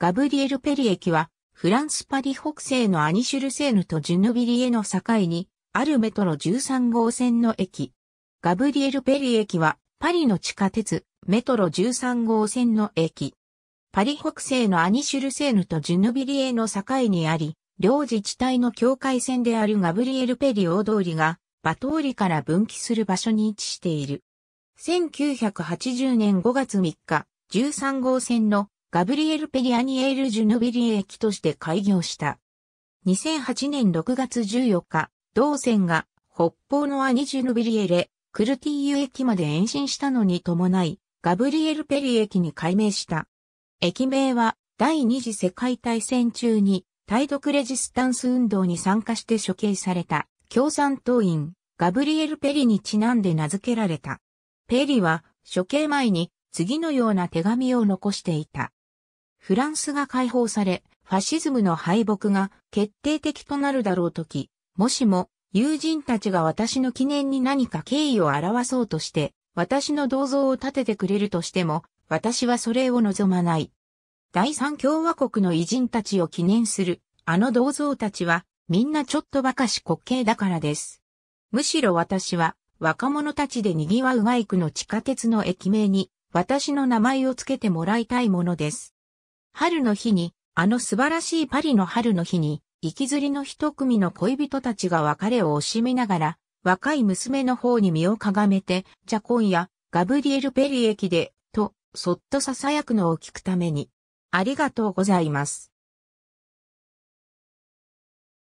ガブリエル・ペリ駅は、フランス・パリ北西のアニシュルセーヌとジュヌビリエの境に、あるメトロ13号線の駅。ガブリエル・ペリ駅は、パリの地下鉄、メトロ13号線の駅。パリ北西のアニシュルセーヌとジュヌビリエの境にあり、両自治体の境界線であるガブリエル・ペリ大通りが、馬通りから分岐する場所に位置している。1980年5月3日、13号線のガブリエル・ペリアニエール・ジュヌビリ駅として開業した。2008年6月14日、同線が北方のアニジュヌビリエレ、クルティーユ駅まで延伸したのに伴い、ガブリエル・ペリ駅に改名した。駅名は第二次世界大戦中に対独レジスタンス運動に参加して処刑された共産党員ガブリエル・ペリにちなんで名付けられた。ペリは処刑前に次のような手紙を残していた。フランスが解放され、ファシズムの敗北が決定的となるだろうとき、もしも友人たちが私の記念に何か敬意を表そうとして、私の銅像を建ててくれるとしても、私はそれを望まない。第三共和国の偉人たちを記念する、あの銅像たちは、みんなちょっとばかし滑稽だからです。むしろ私は、若者たちで賑わうマイクの地下鉄の駅名に、私の名前を付けてもらいたいものです。春の日に、あの素晴らしいパリの春の日に、行きずりの一組の恋人たちが別れを惜しみながら、若い娘の方に身をかがめて、じゃ今夜、ガブリエル・ペリ駅で、と、そっと囁くのを聞くために、ありがとうございます。